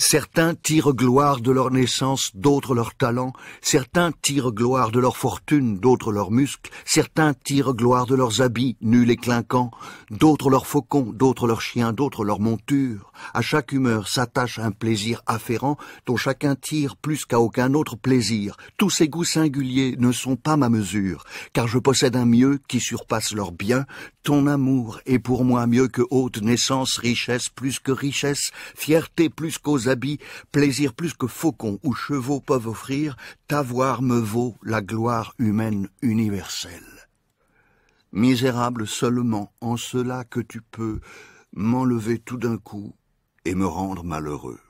Certains tirent gloire de leur naissance, d'autres leur talent, certains tirent gloire de leur fortune, d'autres leurs muscles, certains tirent gloire de leurs habits, nuls et clinquants, d'autres leurs faucons, d'autres leurs chiens, d'autres leurs montures. À chaque humeur s'attache un plaisir afférent dont chacun tire plus qu'à aucun autre plaisir. Tous ces goûts singuliers ne sont pas ma mesure, car je possède un mieux qui surpasse leur bien. Ton amour est pour moi mieux que haute naissance, richesse plus que richesse, fierté plus qu'aux habits, plaisir plus que faucons ou chevaux peuvent offrir, t'avoir me vaut la gloire humaine universelle. Misérable seulement en cela que tu peux m'enlever tout d'un coup et me rendre malheureux.